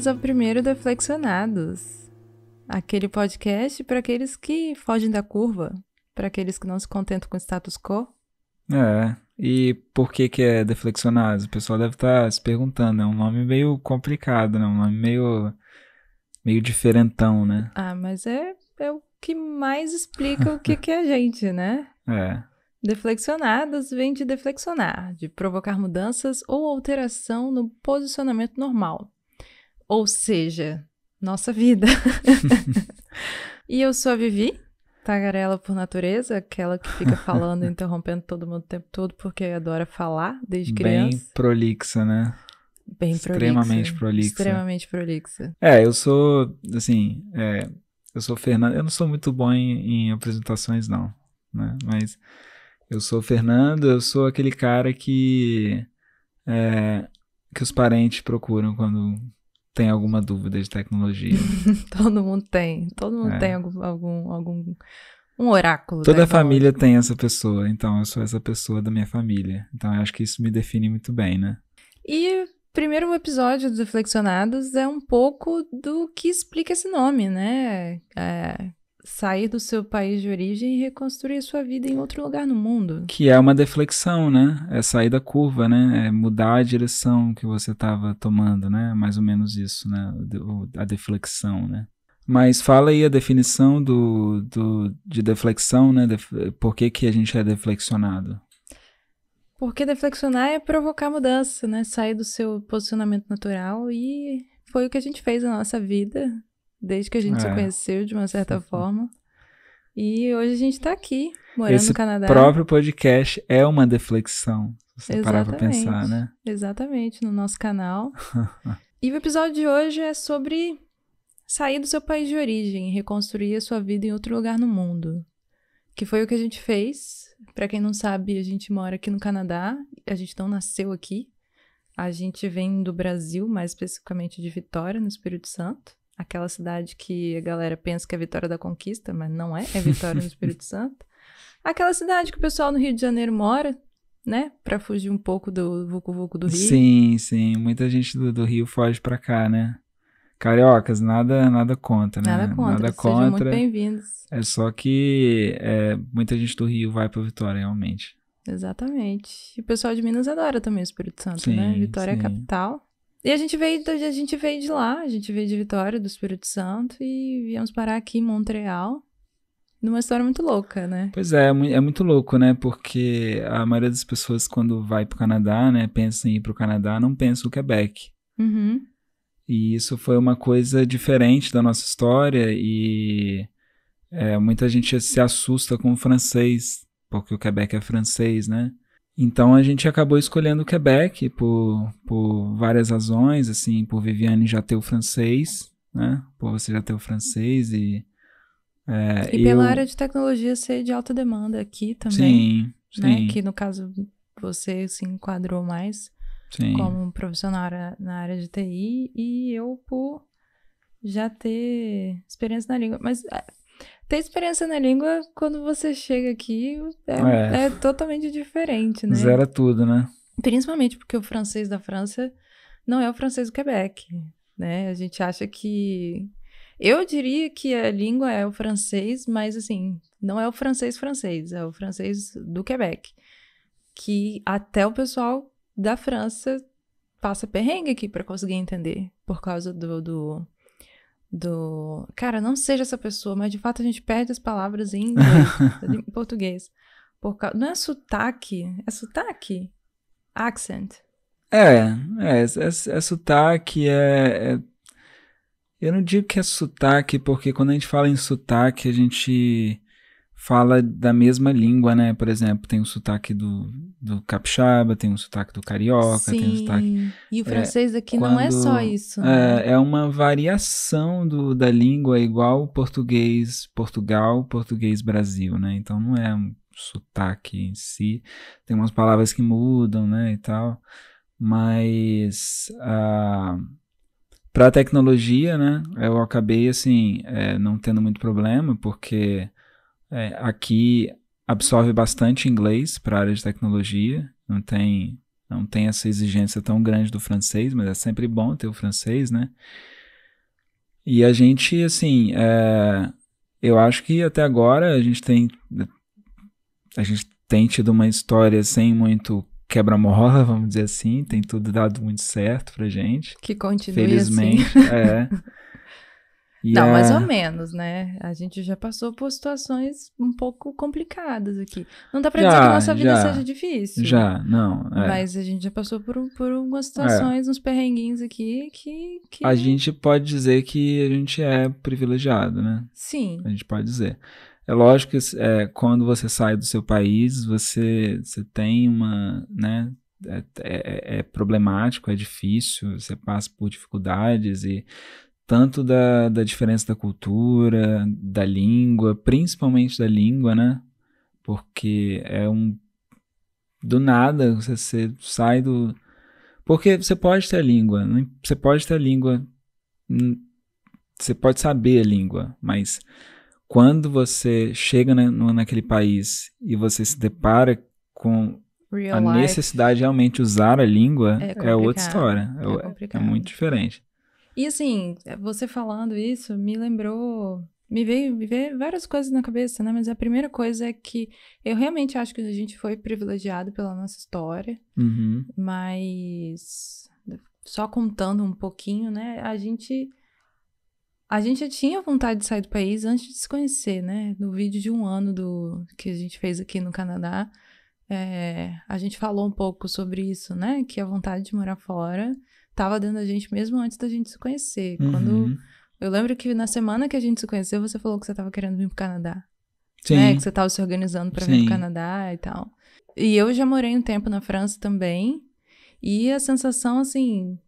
bem-vindos ao primeiro Deflexionados, aquele podcast para aqueles que fogem da curva, para aqueles que não se contentam com o status quo. É, e por que que é Deflexionados? O pessoal deve estar tá se perguntando, é um nome meio complicado, né? Um nome meio, meio diferentão, né? Ah, mas é, é o que mais explica o que que é a gente, né? É. Deflexionadas vem de deflexionar, de provocar mudanças ou alteração no posicionamento normal, ou seja, nossa vida. e eu sou a Vivi, tagarela por natureza, aquela que fica falando, interrompendo todo mundo o tempo todo, porque adora falar desde criança. Bem prolixa, né? Bem extremamente prolixa. prolixa. Extremamente prolixa. É, eu sou, assim, é, eu sou Fernando. Eu não sou muito bom em, em apresentações, não, né? Mas eu sou Fernando, eu sou aquele cara que. É, que os parentes procuram quando tem alguma dúvida de tecnologia. todo mundo tem. Todo mundo é. tem algum, algum, algum um oráculo. Toda né, família tem essa pessoa, então eu sou essa pessoa da minha família. Então eu acho que isso me define muito bem, né? E primeiro o episódio dos Reflexionados é um pouco do que explica esse nome, né? É, sair do seu país de origem e reconstruir sua vida em outro lugar no mundo. Que é uma deflexão, né? É sair da curva, né? É mudar a direção que você estava tomando, né? Mais ou menos isso, né? A deflexão, né? Mas fala aí a definição do, do, de deflexão, né? De, por que, que a gente é deflexionado? Porque deflexionar é provocar mudança, né? Sair do seu posicionamento natural e foi o que a gente fez na nossa vida desde que a gente é. se conheceu, de uma certa forma. E hoje a gente está aqui, morando Esse no Canadá. O próprio podcast é uma deflexão, se você parar pra pensar, né? Exatamente, no nosso canal. e o episódio de hoje é sobre sair do seu país de origem e reconstruir a sua vida em outro lugar no mundo. Que foi o que a gente fez. Para quem não sabe, a gente mora aqui no Canadá, a gente não nasceu aqui. A gente vem do Brasil, mais especificamente de Vitória, no Espírito Santo aquela cidade que a galera pensa que é Vitória da Conquista, mas não é, é Vitória no Espírito Santo. Aquela cidade que o pessoal no Rio de Janeiro mora, né? Pra fugir um pouco do vucu-vucu do Rio. Sim, sim. Muita gente do, do Rio foge pra cá, né? Cariocas, nada, nada contra, né? Nada contra. Nada contra. Sejam muito bem-vindos. É só que é, muita gente do Rio vai pra Vitória, realmente. Exatamente. E o pessoal de Minas adora também o Espírito Santo, né? sim, né? Vitória sim. é a capital. E a gente veio, a gente veio de lá, a gente veio de Vitória, do Espírito Santo, e viemos parar aqui em Montreal. Numa história muito louca, né? Pois é, é, é muito louco, né? Porque a maioria das pessoas, quando vai pro Canadá, né, pensa em ir pro Canadá, não pensa o Quebec. Uhum. E isso foi uma coisa diferente da nossa história, e é, muita gente se assusta com o francês, porque o Quebec é francês, né? Então a gente acabou escolhendo o Quebec por, por várias razões, assim, por Viviane já ter o francês, né? Por você já ter o francês e. É, e pela eu... área de tecnologia ser de alta demanda aqui também. Sim, né? sim. Que no caso você se enquadrou mais sim. como profissional na área de TI e eu por já ter experiência na língua. Mas é, ter experiência na língua, quando você chega aqui, é, é. é totalmente diferente, né? Zera tudo, né? Principalmente porque o francês da França não é o francês do Quebec, né? A gente acha que... Eu diria que a língua é o francês, mas assim, não é o francês francês, é o francês do Quebec. Que até o pessoal da França passa perrengue aqui para conseguir entender, por causa do, do do cara, não seja essa pessoa, mas de fato a gente perde as palavras em inglês, em português. Por causa, não é sotaque, é sotaque? Accent. É, é, é, é sotaque, é, é, Eu não digo que é sotaque, porque quando a gente fala em sotaque, a gente fala da mesma língua, né? Por exemplo, tem o sotaque do, do capixaba, tem o sotaque do carioca, Sim. tem o sotaque. E o é, francês é, aqui quando, não é só isso. É, né? É, é uma variação do, da língua, igual português Portugal, português Brasil, né? Então não é um sotaque em si. Tem umas palavras que mudam, né? E tal. Mas. Uh, ah, para a tecnologia, né? Eu acabei assim, é, não tendo muito problema, porque é, aqui absorve bastante inglês para a área de tecnologia, não tem, não tem essa exigência tão grande do francês, mas é sempre bom ter o francês, né? E a gente, assim, é, eu acho que até agora a gente tem a gente tem tido uma história sem muito quebra-mola, vamos dizer assim, tem tudo dado muito certo pra gente. Que continue assim. Felizmente, assim. é. E não, mais ou menos, né? A gente já passou por situações um pouco complicadas aqui. Não dá pra já, dizer que a nossa vida seja difícil. Já, não. É. Mas a gente já passou por, por algumas é. situações, é. uns perrenguinhos aqui que, que. A gente pode dizer que a gente é privilegiado, né? Sim. A gente pode dizer. É lógico que é, quando você sai do seu país, você, você tem uma. Né, é, é, é, problemático, é difícil, você passa por dificuldades e tanto da, da diferença da cultura, da língua, principalmente da língua, né? Porque é um. Do nada, você, você sai do. Porque você pode ter a língua, né? você pode ter a língua, hum, você pode saber a língua, mas quando você chega na, naquele país e você se depara com Real a necessidade de realmente usar a língua, é, é outra história, é, é, é muito diferente. E assim, é, você falando isso me lembrou. Me veio, me veio várias coisas na cabeça, né? Mas a primeira coisa é que eu realmente acho que a gente foi privilegiado pela nossa história, uhum. mas só contando um pouquinho, né? A gente a gente tinha vontade de sair do país antes de se conhecer, né? No vídeo de um ano do que a gente fez aqui no Canadá, é, a gente falou um pouco sobre isso, né? Que a vontade de morar fora estava dentro da gente mesmo antes da gente se conhecer. Uhum. Quando eu lembro que na semana que a gente se conheceu, você falou que você estava querendo vir para o Canadá. Sim. Né? Que você estava se organizando para vir para o Canadá e tal. E eu já morei um tempo na França também. E a sensação, assim,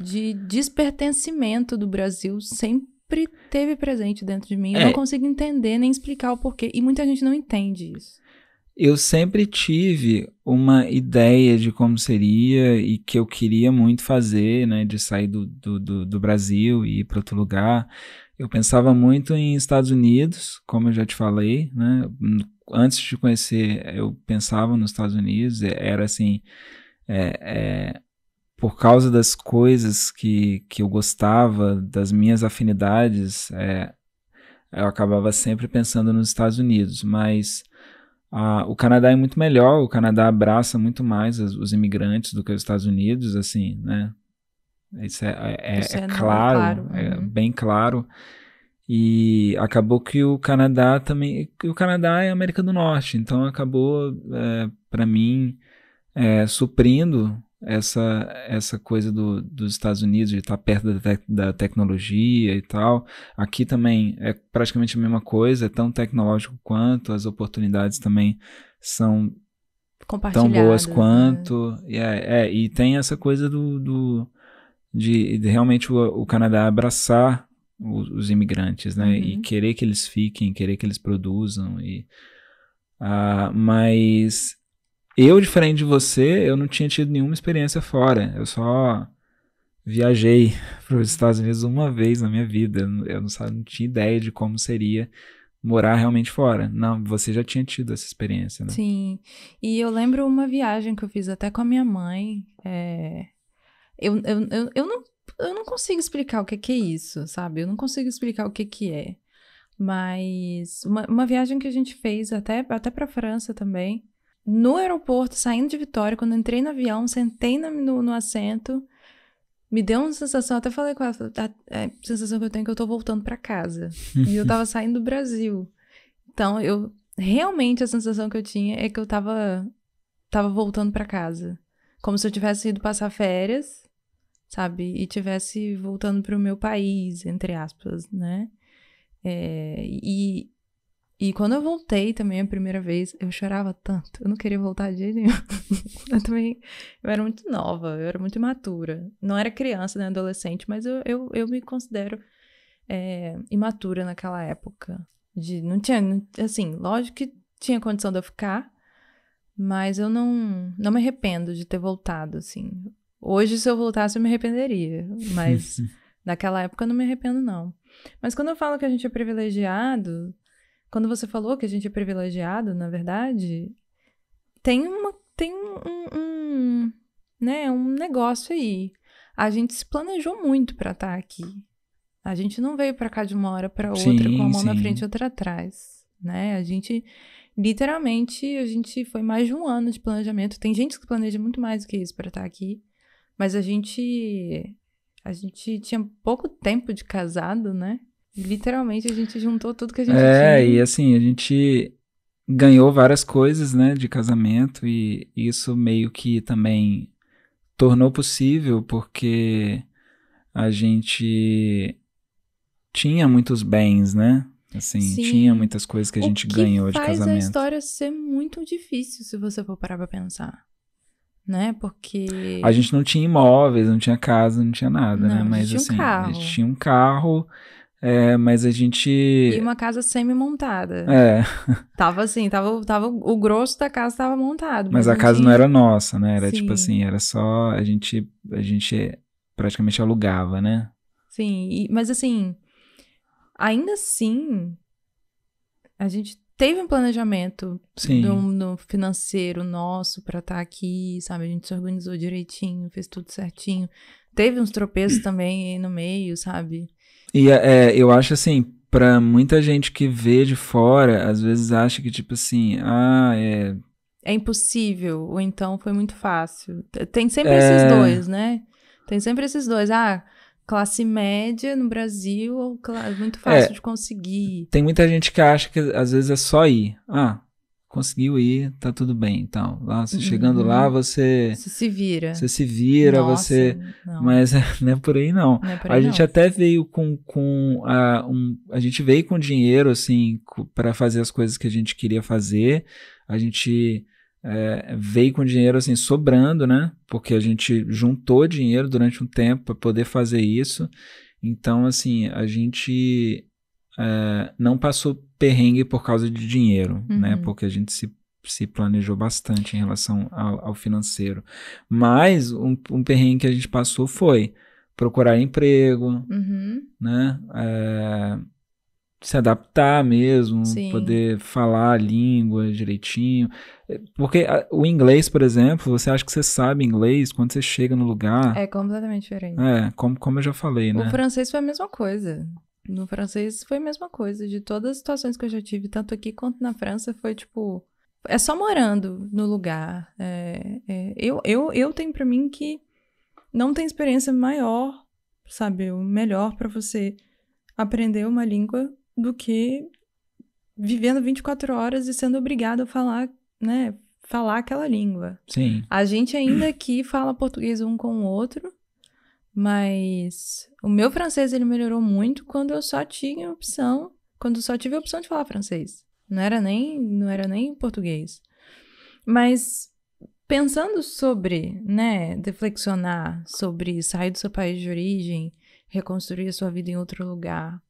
de despertencimento do Brasil sempre teve presente dentro de mim. É. Eu não consigo entender nem explicar o porquê. E muita gente não entende isso eu sempre tive uma ideia de como seria e que eu queria muito fazer, né? De sair do, do, do, do Brasil e ir para outro lugar. Eu pensava muito em Estados Unidos, como eu já te falei, né? Antes de conhecer, eu pensava nos Estados Unidos, era assim. É, é, por causa das coisas que, que eu gostava, das minhas afinidades, é, eu acabava sempre pensando nos Estados Unidos, mas ah, o Canadá é muito melhor, o Canadá abraça muito mais os, os imigrantes do que os Estados Unidos, assim, né? Isso é, é, é Isso é, é claro, claro, é uhum. bem claro. E acabou que o Canadá também. O Canadá é América do Norte, então acabou, é, para mim, é, suprindo essa, essa coisa do, dos Estados Unidos de estar tá perto da, da tecnologia e tal. Aqui também é praticamente a mesma coisa, é tão tecnológico quanto, as oportunidades também são tão boas né? quanto. Né? E, é, é, e tem essa coisa do, do de, de, realmente o, o Canadá abraçar os, os imigrantes, né? Uhum. E querer que eles fiquem, querer que eles produzam. E, uh, mas eu, diferente de você, eu não tinha tido nenhuma experiência fora. Eu só viajei para os Estados Unidos uma vez na minha vida. Eu não, não tinha ideia de como seria morar realmente fora. Não, você já tinha tido essa experiência, né? Sim. E eu lembro uma viagem que eu fiz até com a minha mãe. É... Eu, eu, eu, eu, não, eu não consigo explicar o que, que é isso, sabe? Eu não consigo explicar o que, que é. Mas uma, uma viagem que a gente fez até, até para a França também no aeroporto, saindo de Vitória, quando entrei no avião, sentei no, no assento, me deu uma sensação, até falei com ela, a, a tá, é, sensação que eu tenho é que eu tô voltando para casa. e eu tava saindo do Brasil. Então, eu realmente a sensação que eu tinha é que eu tava tava voltando para casa, como se eu tivesse ido passar férias, sabe, e tivesse voltando para o meu país, entre aspas, né? É, e e quando eu voltei também a primeira vez, eu chorava tanto. Eu não queria voltar de jeito nenhum. eu também. Eu era muito nova, eu era muito imatura. Não era criança, nem adolescente, mas eu, eu, eu me considero é, imatura naquela época. De, não tinha. Não, assim, lógico que tinha condição de eu ficar, mas eu não, não me arrependo de ter voltado, assim. Hoje, se eu voltasse, eu me arrependeria. Mas naquela época eu não me arrependo, não. Mas quando eu falo que a gente é privilegiado quando você falou que a gente é privilegiado, na verdade, tem uma tem um, um né, um negócio aí. A gente se planejou muito para estar tá aqui. A gente não veio para cá de uma hora para outra sim, com a mão sim. na frente e outra atrás, né? A gente literalmente a gente foi mais de um ano de planejamento. Tem gente que planeja muito mais do que isso para estar tá aqui, mas a gente a gente tinha pouco tempo de casado, né? Literalmente a gente juntou tudo que a gente é, tinha. É, e assim, a gente ganhou várias coisas, né, de casamento e isso meio que também tornou possível porque a gente tinha muitos bens, né? Assim, Sim. tinha muitas coisas que a gente que ganhou de casamento. faz a história ser muito difícil se você for parar pra pensar. Né? Porque. A gente não tinha imóveis, não tinha casa, não tinha nada, né? não, né? Mas a gente tinha um assim, carro. a gente tinha um carro, é, mas a gente. E uma casa semi-montada. É. Tava assim, tava, tava. O grosso da casa tava montado. Mas, mas a gente... casa não era nossa, né? Era tipo Sim. tipo assim, era só. A gente, a gente praticamente alugava, né? Sim, e, mas assim. Ainda assim. A gente teve um planejamento do, no financeiro nosso para estar tá aqui, sabe? A gente se organizou direitinho, fez tudo certinho. Teve uns tropeços também aí no meio, sabe? E é, é, eu acho assim, para muita gente que vê de fora, às vezes acha que, tipo assim, ah, é. É impossível, ou então foi muito fácil. Tem sempre é... esses dois, né? Tem sempre esses dois. Ah, classe média no Brasil, muito é. fácil é, de conseguir. Tem muita gente que acha que às vezes é só ir. Ah, conseguiu ir, tá tudo bem. Então, lá, chegando lá, uhum. você. Você se vira. Você se vira, Nossa, você. Não. Mas não é por aí, não. não é por aí, a gente até veio com. com a, um, a gente veio com dinheiro, assim, para fazer as coisas que a gente queria fazer. A gente. É, veio com dinheiro assim sobrando, né? Porque a gente juntou dinheiro durante um tempo para poder fazer isso. Então, assim, a gente é, não passou perrengue por causa de dinheiro, né? uhum. né? Porque a gente se, se planejou bastante em relação ao, ao financeiro. Mas um, um, perrengue que a gente passou foi procurar emprego, uhum. né? É, se adaptar mesmo, Sim. poder falar a língua direitinho. É, porque a, o inglês, por exemplo, você acha que você sabe inglês quando você chega no lugar. É completamente diferente. É, como, como eu já falei, o né? O francês foi a mesma coisa. No francês foi a mesma coisa. De todas as situações que eu já tive, tanto aqui quanto na França, foi tipo. É só morando no lugar. É, é, eu, eu, eu tenho para mim que não tem experiência maior, sabe? O melhor para você aprender uma língua do que vivendo 24 horas e sendo obrigado a falar, né? Falar aquela língua. Sim. A gente ainda aqui fala português um com o outro mas o meu francês ele melhorou muito quando eu só tinha opção, quando só tive a opção de falar francês. Não era nem, não era nem português. Mas pensando sobre, né, deflexionar sobre sair do seu país de origem, reconstruir a sua vida em outro lugar,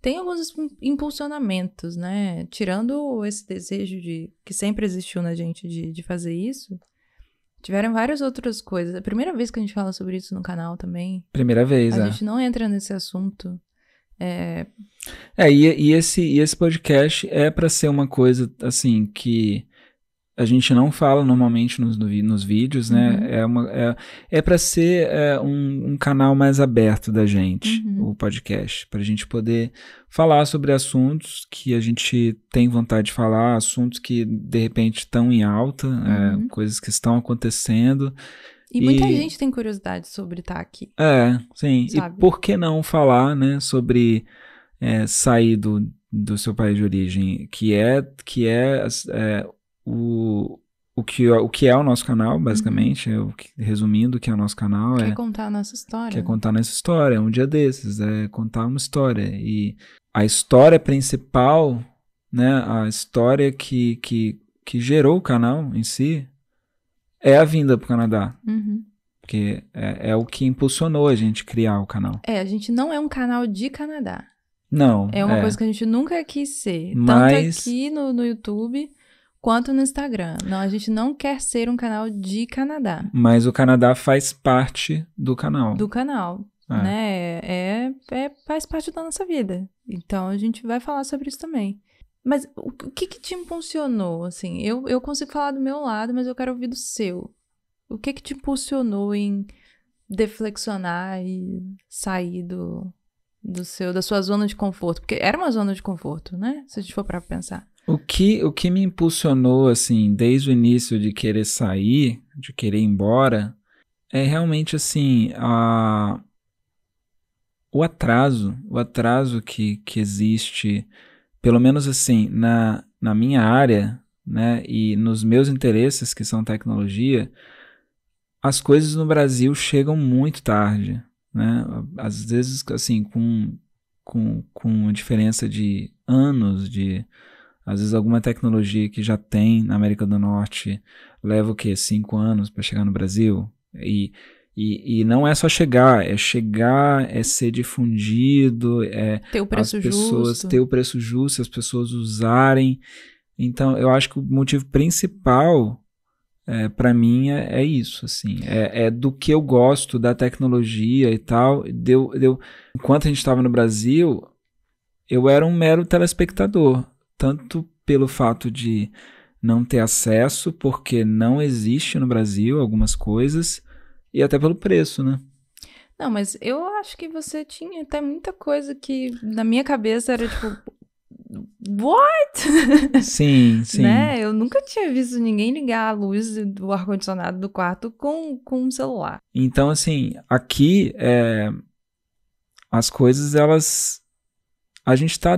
tem alguns impulsionamentos, né? Tirando esse desejo de que sempre existiu na gente de, de fazer isso, Tiveram várias outras coisas. É a primeira vez que a gente fala sobre isso no canal também. Primeira vez, a é. gente não entra nesse assunto. É, é e, e esse, e esse podcast é para ser uma coisa, assim, que a gente não fala normalmente nos, nos vídeos, né? Uhum. É, é, é para ser é, um, um, canal mais aberto da gente, uhum. o podcast, para a gente poder falar sobre assuntos que a gente tem vontade de falar, assuntos que de repente estão em alta, é, uhum. é, coisas que estão acontecendo. E, e muita gente tem curiosidade sobre estar aqui. É, sim. Sabe? E por que não falar, né, sobre é, sair do, do seu país de origem, que é, que é, é o, o, que, o que é o nosso canal, uhum. basicamente, uhum. resumindo o que é o nosso canal quer é... contar a nossa história. Quer contar a nossa história, é um dia desses, é contar uma história. E a história principal, né, a história que, que, que gerou o canal em si, é a vinda para o Canadá. Uhum. Porque é, é, o que impulsionou a gente criar o canal. É, a gente não é um canal de Canadá. Não. É uma é. coisa que a gente nunca quis ser. Mas... Tanto aqui no, no YouTube, quanto no Instagram. Não, a gente não quer ser um canal de Canadá. Mas o Canadá faz parte do canal. Do canal. É. Né? É, é, faz parte da nossa vida. Então a gente vai falar sobre isso também. Mas o que, que te impulsionou? Assim, eu, eu consigo falar do meu lado, mas eu quero ouvir do seu. O que que te impulsionou em deflexionar e sair do, do seu da sua zona de conforto? Porque era uma zona de conforto, né? Se a gente for para pensar. O que, o que me impulsionou, assim, desde o início de querer sair, de querer ir embora, é realmente, assim, a... o atraso, o atraso que, que existe, pelo menos, assim, na, na minha área, né, e nos meus interesses, que são tecnologia, as coisas no Brasil chegam muito tarde, né, às vezes, assim, com, com, com diferença de anos, de às vezes alguma tecnologia que já tem na América do Norte leva o quê? Cinco anos para chegar no Brasil? E, e, e, não é só chegar, é chegar, é ser difundido, é ter o preço as pessoas justo. ter o preço justo, as pessoas usarem. Então, eu acho que o motivo principal é, para mim é, é, isso, assim, é, é, do que eu gosto da tecnologia e tal. Deu, deu. Enquanto a gente estava no Brasil, eu era um mero telespectador tanto pelo fato de não ter acesso, porque não existe no Brasil algumas coisas, e até pelo preço, né? Não, mas eu acho que você tinha até muita coisa que na minha cabeça era tipo. What? Sim, sim. né? Eu nunca tinha visto ninguém ligar a luz do ar-condicionado do quarto com, com um celular. Então, assim, aqui é, as coisas, elas. A gente tá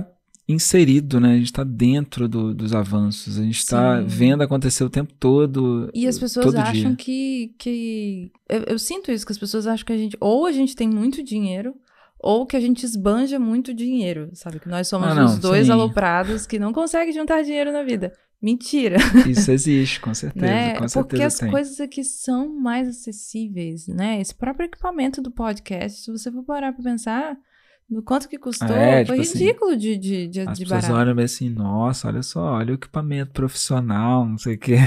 inserido, né? A gente está dentro do, dos avanços, a gente está vendo acontecer o tempo todo. E as pessoas acham dia. que. que... Eu, eu, sinto isso, que as pessoas acham que a gente. Ou a gente tem muito dinheiro, ou que a gente esbanja muito dinheiro, sabe? Que nós somos ah, não, os é dois sim. aloprados que não conseguem juntar dinheiro na vida. Mentira. Isso existe, com certeza. né? com certeza Porque as tem. coisas aqui são mais acessíveis, né? Esse próprio equipamento do podcast, se você for parar para pensar, no quanto que custou? É, foi tipo assim, ridículo assim, de, de, de, as de pessoas olham assim, nossa, olha só, olha o equipamento profissional, não sei o quê.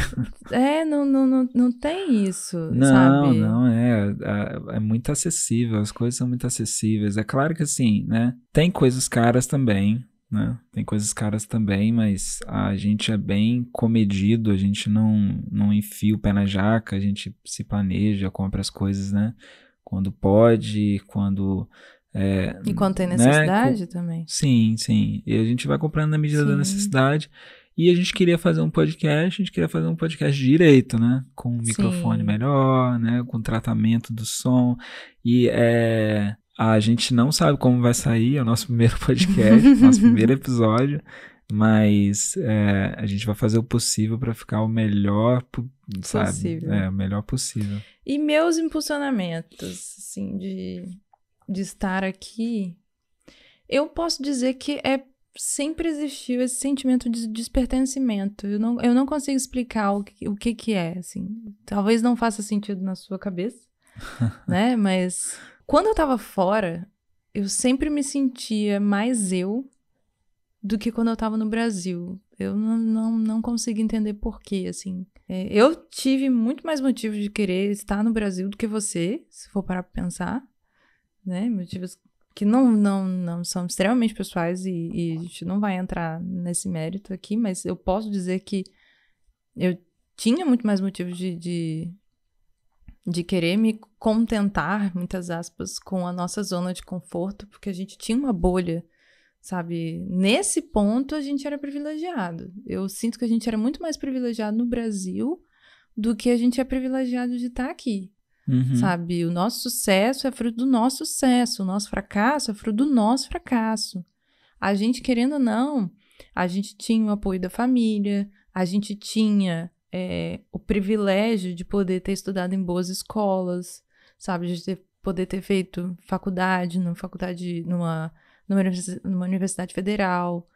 É, não, não, não, não tem isso, não, sabe? Não, é, é, é. muito acessível, as coisas são muito acessíveis. É claro que assim, né? Tem coisas caras também, né? Tem coisas caras também, mas a gente é bem comedido, a gente não, não enfia o pé na jaca, a gente se planeja, compra as coisas, né? Quando pode, quando é, Enquanto tem né, necessidade né? também. Sim, sim. E a gente vai comprando na medida sim. da necessidade. E a gente queria fazer um podcast, a gente queria fazer um podcast direito, né? Com um microfone sim. melhor, né? Com tratamento do som. E é, a gente não sabe como vai sair, é o nosso primeiro podcast, nosso primeiro episódio. Mas é, a gente vai fazer o possível para ficar o melhor, sabe? Possível. É, o melhor possível. E meus impulsionamentos, assim, de de estar aqui, eu posso dizer que é sempre existiu esse sentimento de despertencimento. Eu não, eu não consigo explicar o que, o que que é, assim. Talvez não faça sentido na sua cabeça, né? Mas quando eu tava fora, eu sempre me sentia mais eu do que quando eu tava no Brasil. Eu não, não, não consigo entender porquê, assim. É, eu tive muito mais motivos de querer estar no Brasil do que você, se for parar pra pensar né? Motivos que não, não, não são extremamente pessoais e, e a gente não vai entrar nesse mérito aqui, mas eu posso dizer que eu tinha muito mais motivos de, de, de querer me contentar, muitas aspas, com a nossa zona de conforto, porque a gente tinha uma bolha sabe? Nesse ponto a gente era privilegiado. Eu sinto que a gente era muito mais privilegiado no Brasil do que a gente é privilegiado de estar aqui. Uhum. Sabe? O nosso sucesso é fruto do nosso sucesso, o nosso fracasso é fruto do nosso fracasso. A gente, querendo ou não, a gente tinha o apoio da família, a gente tinha é, o privilégio de poder ter estudado em boas escolas, sabe? De ter, poder ter feito faculdade, numa faculdade, numa, numa, numa universidade federal.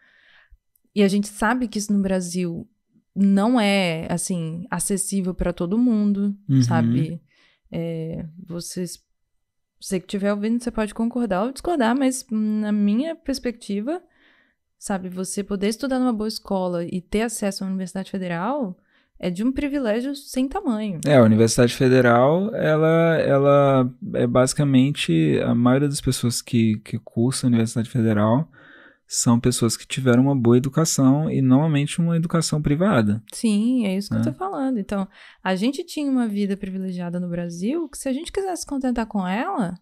E a gente sabe que isso no Brasil não é, assim, acessível para todo mundo, uhum. sabe? É, vocês, você que estiver ouvindo, você pode concordar ou discordar, mas hum, na minha perspectiva, sabe, você poder estudar numa boa escola e ter acesso à Universidade Federal é de um privilégio sem tamanho. É, a Universidade Federal, ela, ela é basicamente a maioria das pessoas que, que cursa a Universidade Federal são pessoas que tiveram uma boa educação e normalmente uma educação privada. Sim, é isso que né? eu tô né? falando. Então, a gente tinha uma vida privilegiada no Brasil que se a gente quisesse contentar com ela,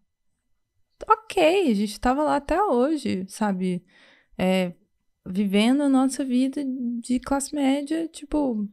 ok, a gente tava lá até hoje, sabe? É, vivendo a nossa vida de classe média, tipo.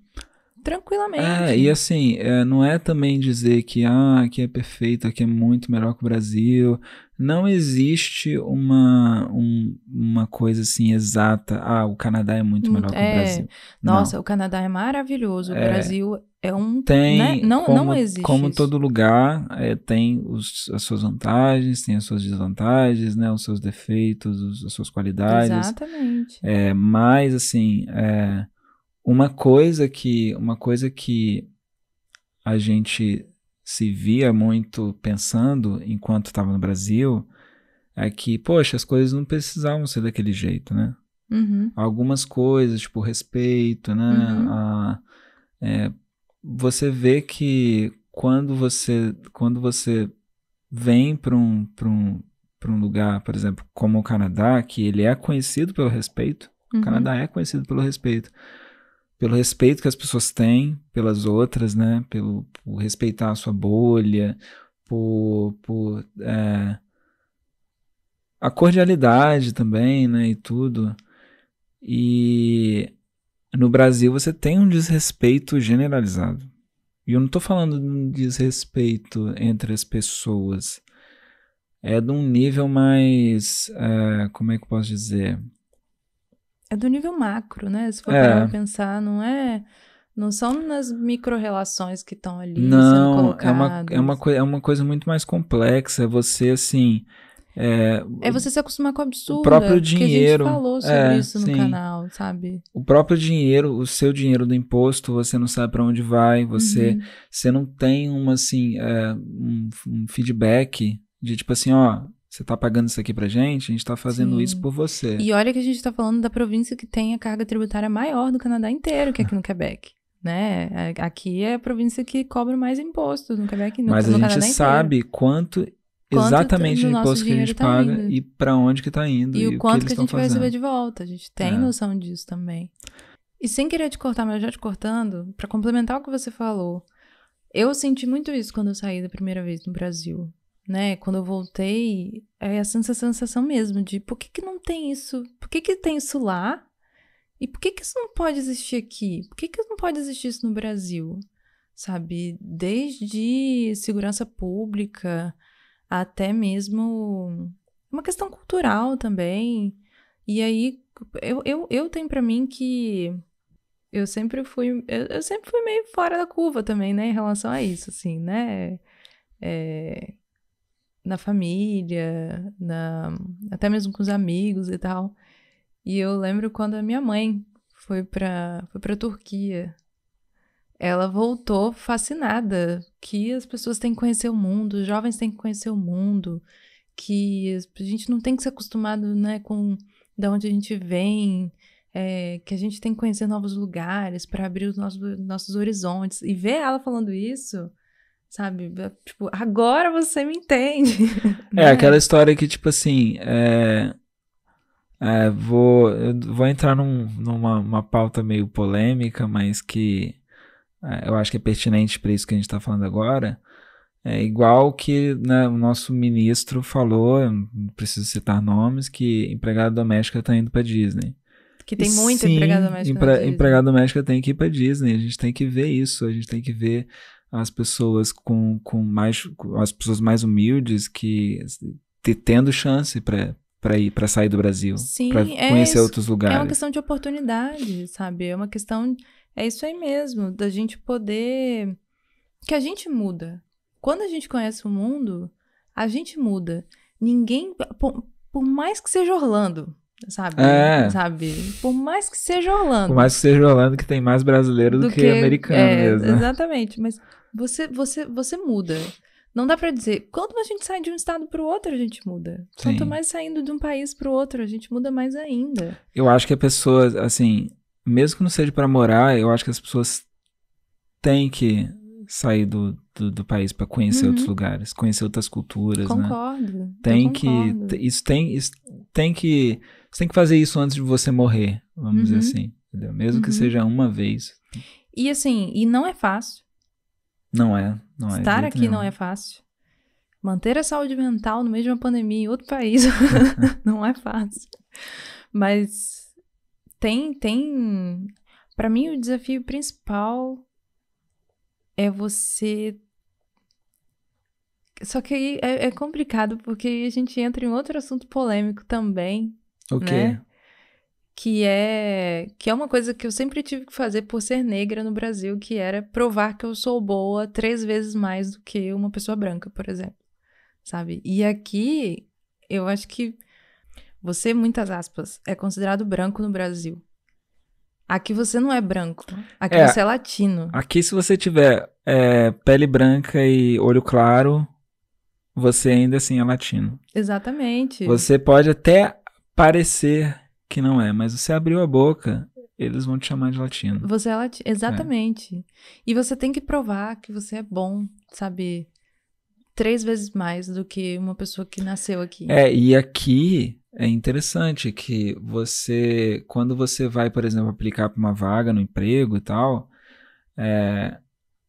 Tranquilamente. É, e assim, é, não é também dizer que ah, aqui é perfeito, aqui é muito melhor que o Brasil. Não existe uma, um, uma coisa assim exata. Ah, o Canadá é muito hum, melhor é, que o é. Brasil. Nossa, não. o Canadá é maravilhoso. O é, Brasil é um. Né, tem. Né? Não, como, não existe. Como isso. todo lugar, é, tem os, as suas vantagens, tem as suas desvantagens, né? Os seus defeitos, os, as suas qualidades. Exatamente. É, mas, assim. É, uma coisa que uma coisa que a gente se via muito pensando enquanto estava no Brasil é que, poxa, as coisas não precisavam ser daquele jeito, né? Uhum. Algumas coisas, tipo respeito, né? Uhum. A, é, você vê que quando você quando você vem para um, pra um, pra um lugar, por exemplo, como o Canadá, que ele é conhecido pelo respeito, uhum. o Canadá é conhecido pelo respeito pelo respeito que as pessoas têm pelas outras, né? Pelo por respeitar a sua bolha, por, por é, a cordialidade também, né? E tudo. E no Brasil você tem um desrespeito generalizado. E eu não estou falando de um desrespeito entre as pessoas. É de um nível mais. É, como é que eu posso dizer? é do nível macro, né? Se for é. pensar, não é. Não são nas micro-relações que estão ali não, sendo É uma, é, uma é uma coisa muito mais complexa. É você, assim. É, é você se acostumar com o absurdo. O próprio dinheiro. É a gente falou é, sobre é, isso no sim. canal, sabe? O próprio dinheiro, o seu dinheiro do imposto, você não sabe para onde vai, você, uhum. você não tem uma, assim, é, um, um feedback de tipo assim, ó, você tá pagando isso aqui pra gente? A gente tá fazendo Sim. isso por você. E olha que a gente tá falando da província que tem a carga tributária maior do Canadá inteiro, que é aqui no Quebec. Né? É, aqui é a província que cobra mais impostos no Quebec no, Mas no a gente Canadá sabe inteiro. quanto exatamente o imposto que a gente tá paga indo. e para onde que tá indo e, e o quanto que, que a gente vai receber de volta. A gente tem é. noção disso também. E sem querer te cortar, mas já te cortando, para complementar o que você falou, eu senti muito isso quando eu saí da primeira vez no Brasil né? Quando eu voltei, é essa sensação mesmo de por que, que não tem isso? Por que, que tem isso lá? E por que, que isso não pode existir aqui? Por que, que não pode existir isso no Brasil? Sabe? Desde segurança pública até mesmo uma questão cultural também. E aí, eu, eu, eu tenho para mim que eu sempre fui eu, eu, sempre fui meio fora da curva também, né, em relação a isso, assim, né? É, na família, na, até mesmo com os amigos e tal. E eu lembro quando a minha mãe foi para foi pra Turquia. Ela voltou fascinada que as pessoas têm que conhecer o mundo, os jovens têm que conhecer o mundo, que a gente não tem que se acostumado né, com da onde a gente vem, é, que a gente tem que conhecer novos lugares para abrir os nossos, nossos horizontes. E ver ela falando isso sabe? Tipo, agora você me entende. É, né? aquela história que, tipo assim, é, é, vou, vou entrar num, numa pauta meio polêmica, mas que é, eu acho que é pertinente para isso que a gente está falando agora. É igual que né, o nosso ministro falou, não preciso citar nomes, que empregada doméstica está indo para Disney. Que tem muita empregada doméstica. Empre, empregada doméstica tem que ir para Disney. A gente tem que ver isso, a gente tem que ver as pessoas com, com mais com as pessoas mais humildes que tendo chance para para ir para sair do Brasil, para é conhecer isso, outros lugares. É uma questão de oportunidade, sabe? É uma questão é isso aí mesmo, da gente poder que a gente muda. Quando a gente conhece o mundo, a gente muda. Ninguém por, por mais que seja Orlando, sabe? É. Sabe? Por mais que seja Orlando. Por mais que seja Orlando, que tem mais brasileiro do, do que, que, americano é, mesmo. Exatamente, mas você, você, você muda. Não dá para dizer. Quanto mais a gente sai de um estado para o outro, a gente muda. Sim. Quanto mais saindo de um país para o outro, a gente muda mais ainda. Eu acho que a pessoa, assim, mesmo que não seja para morar, eu acho que as pessoas têm que sair do, do, do país para conhecer uhum. outros lugares, conhecer outras culturas, né? concordo, né? Tem concordo. que isso tem isso tem que você tem que fazer isso antes de você morrer, vamos uhum. dizer assim, entendeu? mesmo uhum. que seja uma vez. E assim, e não é fácil. Não é, não é. Estar aqui nenhum. não é fácil. Manter a saúde mental no meio de uma pandemia em outro país não é fácil. Mas tem, tem. Para mim, o desafio principal é você. Só que aí é, é complicado, porque a gente entra em outro assunto polêmico também. O okay. quê? Né? que é que é uma coisa que eu sempre tive que fazer por ser negra no Brasil, que era provar que eu sou boa três vezes mais do que uma pessoa branca, por exemplo, sabe? E aqui eu acho que você, muitas aspas, é considerado branco no Brasil. Aqui você não é branco, aqui é, você é latino. Aqui se você tiver é, pele branca e olho claro, você ainda assim é latino. Exatamente. Você pode até parecer que não é, mas você abriu a boca, eles vão te chamar de latino. Você é latino, exatamente. É. E você tem que provar que você é bom, sabe? Três vezes mais do que uma pessoa que nasceu aqui. É, e aqui é interessante que você, quando você vai, por exemplo, aplicar para uma vaga no emprego e tal, é,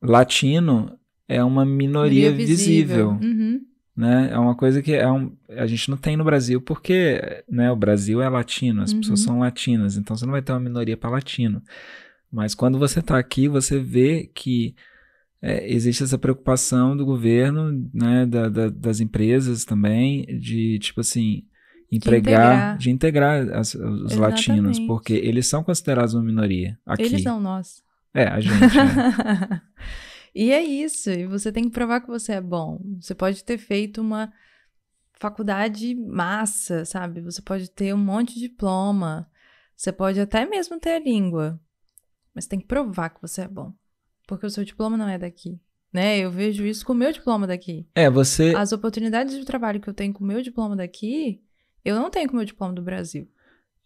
latino é uma minoria, minoria visível. visível. Uhum né? É uma coisa que é um, a gente não tem no Brasil porque, né, o Brasil é latino, as uhum. pessoas são latinas, então você não vai ter uma minoria para latino. Mas quando você está aqui, você vê que é, existe essa preocupação do governo, né, da, da, das empresas também, de tipo assim, empregar, de integrar, de integrar as, os Exatamente. latinos, porque eles são considerados uma minoria aqui. Eles são nós. É, a gente. É. E é isso, e você tem que provar que você é bom. Você pode ter feito uma faculdade massa, sabe? Você pode ter um monte de diploma, você pode até mesmo ter a língua, mas tem que provar que você é bom. Porque o seu diploma não é daqui, né? Eu vejo isso com o meu diploma daqui. É, você. As oportunidades de trabalho que eu tenho com o meu diploma daqui, eu não tenho com o meu diploma do Brasil.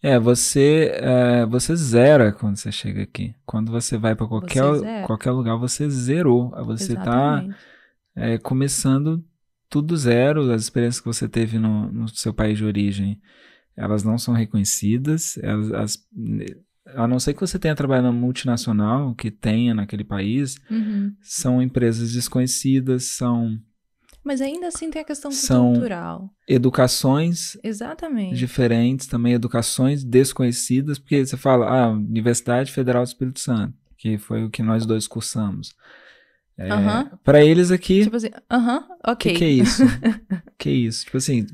É, você é, você zera quando você chega aqui. Quando você vai para qualquer, qualquer lugar, você zerou. Você tá, Exatamente. tá é, começando tudo zero. As experiências que você teve no, no seu país de origem, elas não são reconhecidas. Elas, as, a não ser que você tenha trabalhado na multinacional, que tenha naquele país, uhum. são empresas desconhecidas, são mas ainda assim tem a questão São cultural. Educações Exatamente. diferentes, também educações desconhecidas, porque você fala, ah, Universidade Federal do Espírito Santo, que foi o que nós dois cursamos. É, uh -huh. Para eles aqui. Tipo assim, aham, uh -huh, ok. Que, que é isso? que é isso? Tipo assim,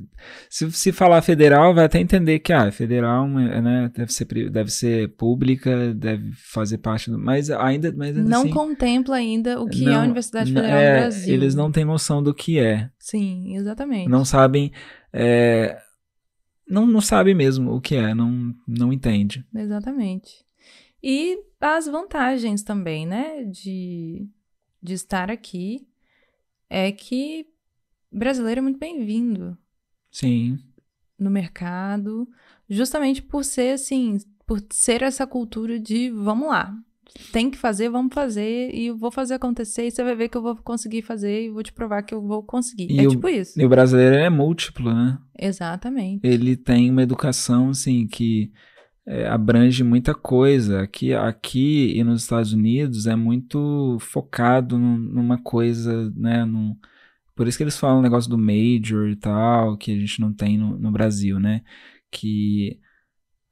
se, se falar federal, vai até entender que, ah, federal hum, é, né, deve, ser, deve ser pública, deve fazer parte do. Mas ainda. Mas ainda não assim, contempla ainda o que não, é a Universidade Federal é, do Brasil. Eles não têm noção do que é. Sim, exatamente. Não sabem. É, não, não sabe mesmo o que é, não, não entende. Exatamente. E as vantagens também, né? De de estar aqui é que brasileiro é muito bem-vindo. Sim. No mercado, justamente por ser assim, por ser essa cultura de vamos lá, tem que fazer, vamos fazer, e eu vou fazer acontecer, e você vai ver que eu vou conseguir fazer, e vou te provar que eu vou conseguir. E é o, tipo isso. E o brasileiro é múltiplo, né? Exatamente. Ele tem uma educação, assim, que é, abrange muita coisa. Aqui, aqui e nos Estados Unidos é muito focado num, numa coisa, né? Num, por isso que eles falam o negócio do major e tal, que a gente não tem no, no Brasil, né? Que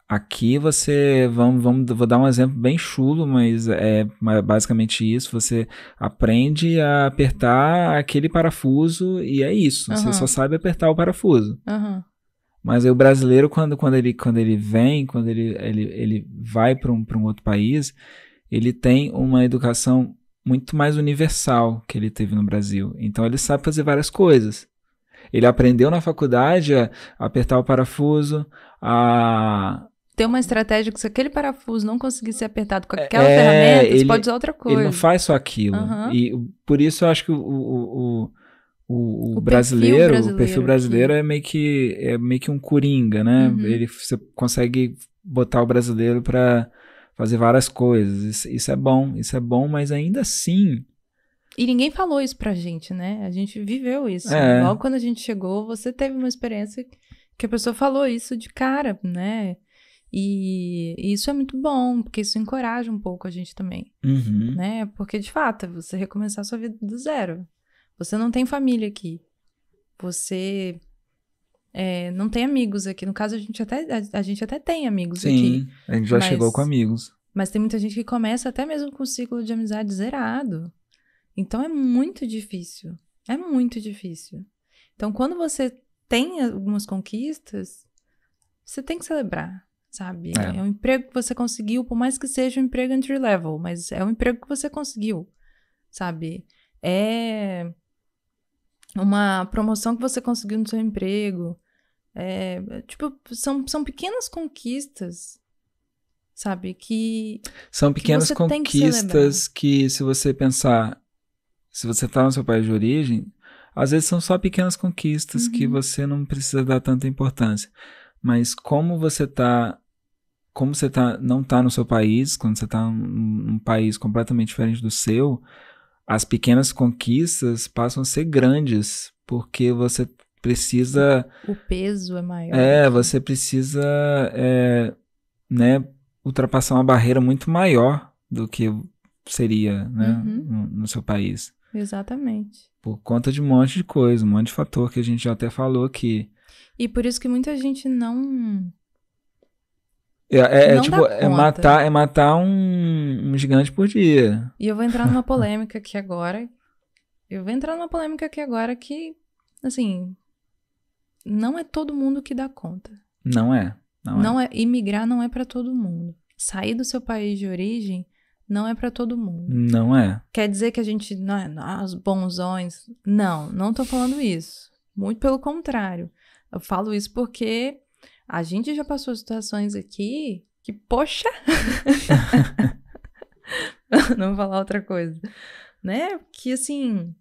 aqui você, vamos, vamos, vou dar um exemplo bem chulo, mas é basicamente isso. Você aprende a apertar aquele parafuso e é isso. Uhum. Você só sabe apertar o parafuso. Uhum. Mas aí o brasileiro, quando, quando, ele, quando ele vem, quando ele, ele, ele vai para um, um outro país, ele tem uma educação muito mais universal que ele teve no Brasil. Então ele sabe fazer várias coisas. Ele aprendeu na faculdade a apertar o parafuso, a. Tem uma estratégia que se aquele parafuso não conseguir ser apertado com é, aquela é, ferramenta, ele, você pode usar outra coisa. Ele não faz só aquilo. Uhum. E por isso eu acho que o, o, o o, o, o, brasileiro, brasileiro, o perfil brasileiro sim. é meio que é meio que um coringa, né? Uhum. Ele você consegue botar o brasileiro para fazer várias coisas. Isso, isso, é bom, isso é bom, mas ainda assim. E ninguém falou isso pra gente, né? A gente viveu isso. É. Logo quando a gente chegou, você teve uma experiência que a pessoa falou isso de cara, né? E, e isso é muito bom, porque isso encoraja um pouco a gente também, uhum. né? Porque, de fato, você recomeçar a sua vida do zero. Você não tem família aqui. Você é, não tem amigos aqui. No caso, a gente até, a, a gente até tem amigos Sim, aqui. Sim, a gente já mas, chegou com amigos. Mas tem muita gente que começa até mesmo com o ciclo de amizade zerado. Então é muito difícil. É muito difícil. Então, quando você tem algumas conquistas, você tem que celebrar, sabe? É, é um emprego que você conseguiu, por mais que seja um emprego entry-level, mas é um emprego que você conseguiu, sabe? É uma promoção que você conseguiu no seu emprego. É, tipo, são, são pequenas conquistas, sabe? Que. São pequenas que conquistas que, que, se você pensar, se você está no seu país de origem, às vezes são só pequenas conquistas uhum. que você não precisa dar tanta importância. Mas como você está como você tá, não está no seu país, quando você está num, num país completamente diferente do seu, as pequenas conquistas passam a ser grandes, porque você precisa. O peso é maior. É, né? você precisa é, né, ultrapassar uma barreira muito maior do que seria né, uhum. no, no, seu país. Exatamente. Por conta de um monte de coisa, um monte de fator que a gente já até falou aqui. E por isso que muita gente não é, é, é tipo, é matar, é matar um, um gigante por dia. E eu vou entrar numa polêmica aqui agora. Eu vou entrar numa polêmica aqui agora que, assim, não é todo mundo que dá conta. Não é. Não, é. não é. Imigrar não é para todo mundo. Sair do seu país de origem não é para todo mundo. Não é. Quer dizer que a gente não é ah, os bonzões. Não, não tô falando isso. Muito pelo contrário. Eu falo isso porque a gente já passou situações aqui que, poxa! Não vou falar outra coisa. Né? Que assim.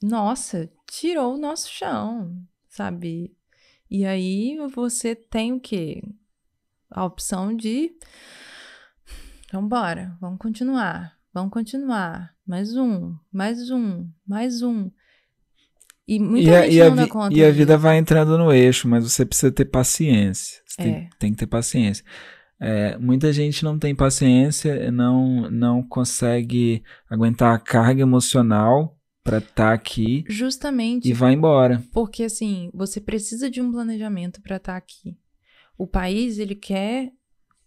Nossa, tirou o nosso chão, sabe? E aí você tem o quê? A opção de. Então, bora, vamos continuar, vamos continuar. Mais um, mais um, mais um. E muita e gente a, não dá conta. E a né? vida vai entrando no eixo, mas você precisa ter paciência. Você é. tem, tem que ter paciência. É, muita gente não tem paciência, não, não consegue aguentar a carga emocional para estar tá aqui. Justamente. E vai embora. Porque assim, você precisa de um planejamento para estar tá aqui. O país, ele quer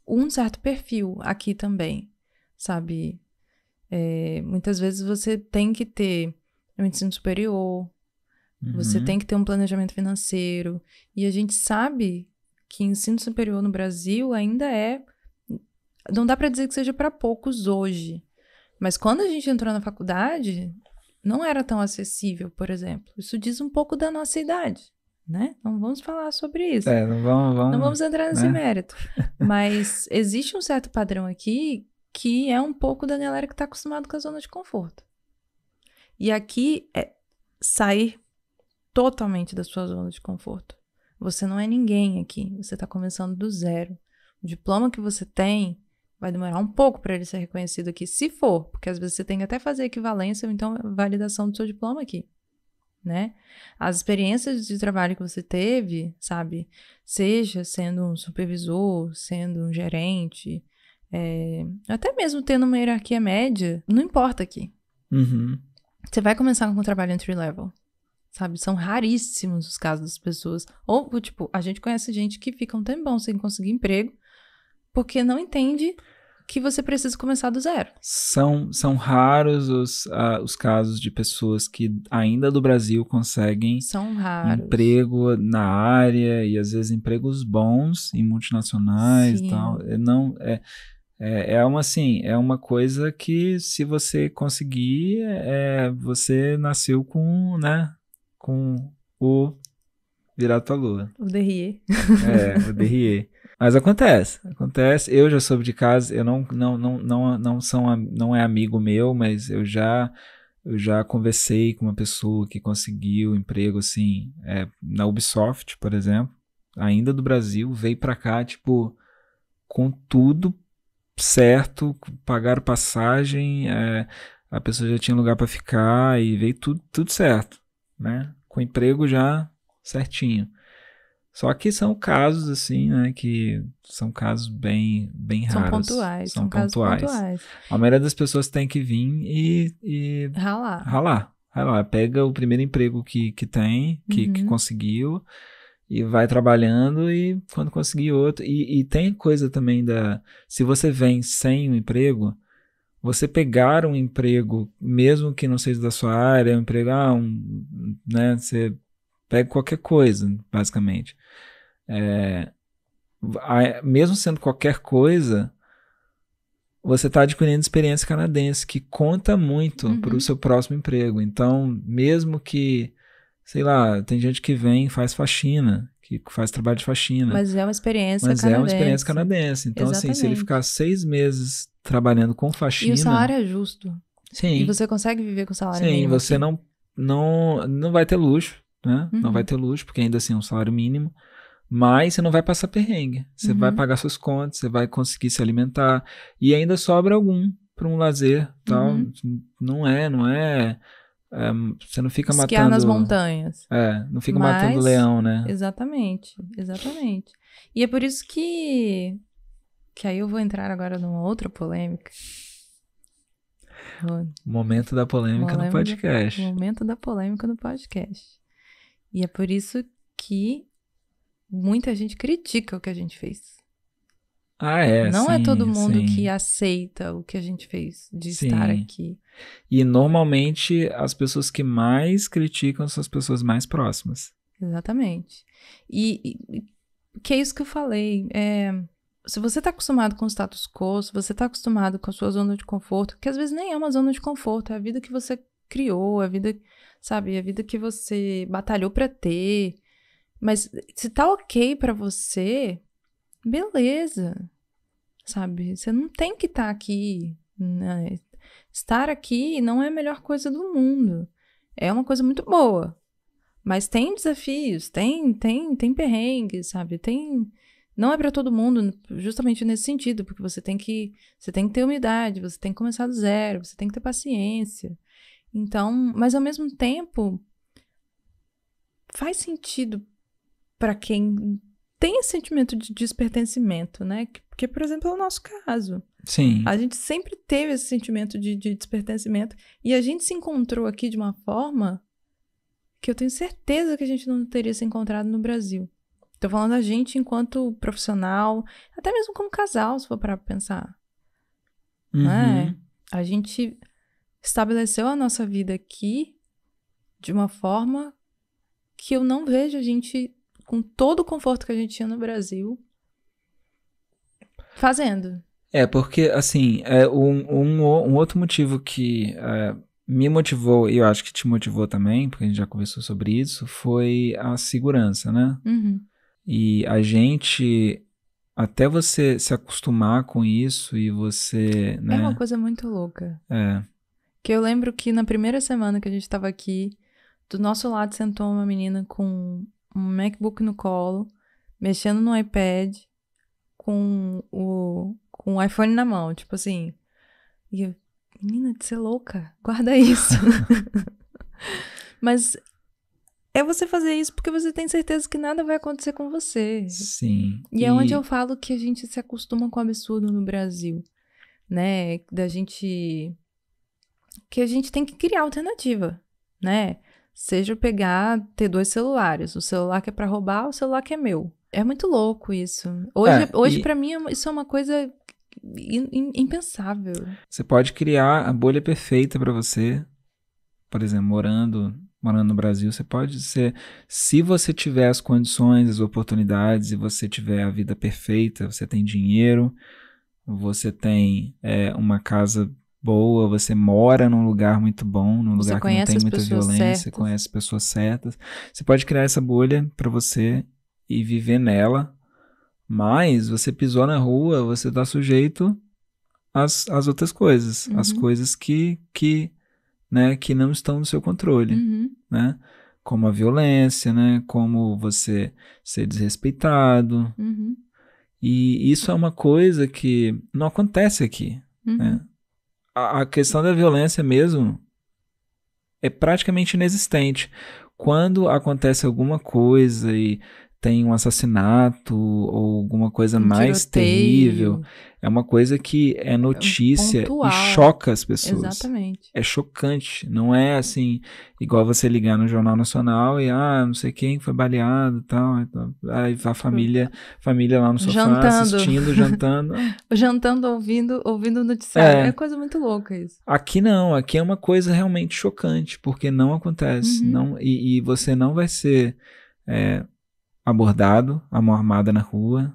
um certo perfil aqui também, sabe? É, muitas vezes você tem que ter um ensino superior, você uhum. tem que ter um planejamento financeiro. E a gente sabe que ensino superior no Brasil ainda é. Não dá para dizer que seja para poucos hoje. Mas quando a gente entrou na faculdade, não era tão acessível, por exemplo. Isso diz um pouco da nossa idade, né? Não vamos falar sobre isso. É, não vamos, vamos, não vamos entrar nesse né? mérito. Mas existe um certo padrão aqui que é um pouco da galera que está acostumada com a zona de conforto. E aqui é sair totalmente da sua zona de conforto. Você não é ninguém aqui, você está começando do zero. O diploma que você tem vai demorar um pouco para ele ser reconhecido aqui, se for, porque às vezes você tem que até fazer equivalência ou então validação do seu diploma aqui. Né? As experiências de trabalho que você teve, sabe? Seja sendo um supervisor, sendo um gerente, é, até mesmo tendo uma hierarquia média, não importa aqui. Uhum. Você vai começar com um trabalho entry-level sabe? São raríssimos os casos das pessoas. Ou, tipo, a gente conhece gente que fica um tempão sem conseguir emprego porque não entende que você precisa começar do zero. São, são raros os, uh, os casos de pessoas que ainda do Brasil conseguem emprego na área e às vezes empregos bons em multinacionais Sim. e tal. É, não, é, é, é, uma assim, é uma coisa que se você conseguir, é, é você nasceu com, né? com o Virata Lua. O Derrier. É, o Derrier. Mas acontece, acontece. Eu já soube de casa, eu não não não não não são não é amigo meu, mas eu já eu já conversei com uma pessoa que conseguiu emprego assim, é, na Ubisoft, por exemplo, ainda do Brasil, veio para cá tipo com tudo certo, pagaram passagem, é, a pessoa já tinha lugar para ficar e veio tudo tudo certo, né? com emprego já certinho. Só que são casos assim, né, que são casos bem, bem raros. São pontuais. São, são pontuais. pontuais. A maioria das pessoas tem que vir e, e ralar. Ralar. Ralar. Pega o primeiro emprego que, que tem, que, uhum. que conseguiu, e vai trabalhando e quando conseguir outro. E, e tem coisa também da. Se você vem sem um emprego, você pegar um emprego, mesmo que não seja da sua área, um emprego, ah, um, né, você pega qualquer coisa, basicamente. É, a, mesmo sendo qualquer coisa, você está adquirindo experiência canadense, que conta muito uhum. para o seu próximo emprego. Então, mesmo que, sei lá, tem gente que vem e faz faxina, que faz trabalho de faxina. Mas é uma experiência Mas canadense. é uma experiência canadense. Então, Exatamente. assim, se ele ficar seis meses trabalhando com faxina... E o salário é justo. Sim. E você consegue viver com salário Sim, mínimo. Sim, você não, não, não vai ter luxo, né? Uhum. Não vai uhum. ter luxo, porque ainda assim é um salário mínimo. Mas você não vai passar perrengue. Você uhum. vai pagar suas contas, você vai conseguir se alimentar. E ainda sobra algum para um lazer, tal. Uhum. Não é, não é é, você não fica Esquiar matando. nas montanhas. É, não fica Mas, matando leão, né? Exatamente, exatamente. E é por isso que. Que aí eu vou entrar agora numa outra polêmica. Vou... Momento da polêmica Polêmica no podcast. Momento da polêmica no podcast. E é por isso que muita gente critica o que a gente fez. Ah, é. Não é sim, é todo mundo sim. que aceita o que a gente fez de sim. estar aqui. E normalmente as pessoas que mais criticam são as pessoas mais próximas. Exatamente. E, e que é isso que eu falei. É, se você está acostumado com o status quo, se você está acostumado com a sua zona de conforto, que às vezes nem é uma zona de conforto, é a vida que você criou, é a vida, sabe, é a vida que você batalhou para ter. Mas se tá ok para você, beleza, sabe? Você não tem que estar tá aqui. Né? Estar aqui não é a melhor coisa do mundo. É uma coisa muito boa. Mas tem desafios, tem, tem, tem perrengues, sabe? Tem. Não é para todo mundo, justamente nesse sentido, porque você tem que, você tem que ter humildade, você tem que começar do zero, você tem que ter paciência. Então, mas ao mesmo tempo, faz sentido para quem tem esse sentimento de despertencimento, né? Porque, por exemplo, é o nosso caso. Sim. A gente sempre teve esse sentimento de, de despertencimento e a gente se encontrou aqui de uma forma que eu tenho certeza que a gente não teria se encontrado no Brasil. Estou falando a gente enquanto profissional, até mesmo como casal, se for para pensar. É? Uhum. Né? A gente estabeleceu a nossa vida aqui de uma forma que eu não vejo a gente com todo o conforto que a gente tinha no Brasil, fazendo. É, porque, assim, é um, um, um outro motivo que é, me motivou, e eu acho que te motivou também, porque a gente já conversou sobre isso, foi a segurança, né? Uhum. E a gente, até você se acostumar com isso e você. Né? É uma coisa muito louca. É. Que eu lembro que na primeira semana que a gente estava aqui, do nosso lado sentou uma menina com um MacBook no colo, mexendo no iPad, com o, com o iPhone na mão, tipo assim. E eu, menina, de ser é louca, guarda isso. Mas é você fazer isso porque você tem certeza que nada vai acontecer com você. Sim. E, e é onde eu falo que a gente se acostuma com o absurdo no Brasil, né? Da gente. Que a gente tem que criar alternativa, né? seja pegar, ter dois celulares, o celular que é para roubar, o celular que é meu. É muito louco isso. Hoje, é, hoje e... para mim, isso é uma coisa impensável. Você pode criar a bolha perfeita para você, por exemplo, morando morando no Brasil, você pode ser, se você tiver as condições, as oportunidades e você tiver a vida perfeita, você tem dinheiro, você tem é, uma casa boa, você mora num lugar muito bom, num lugar que não tem muita violência, certas. você conhece pessoas certas. Você pode criar essa bolha para você e viver nela, mas você pisou na rua, você tá sujeito às, às outras coisas, uhum. às coisas que, que, né, que não estão no seu controle, uhum. né? Como a violência, né? Como você ser desrespeitado. Uhum. E isso é uma coisa que não acontece aqui, né? Uhum a, questão da violência mesmo é praticamente inexistente. Quando acontece alguma coisa e tem um assassinato ou alguma coisa um mais terrível. É uma coisa que é, é notícia e choca as pessoas. Exatamente. É chocante. Não é assim, igual você ligar no Jornal Nacional e, ah, não sei quem foi baleado e tal. Aí a família, família lá no sofá jantando. assistindo, jantando. jantando, ouvindo, ouvindo noticiário. É. é. coisa muito louca isso. Aqui não. Aqui é uma coisa realmente chocante, porque não acontece. Uhum. não e, e, você não vai ser... É, abordado, a mão armada na rua.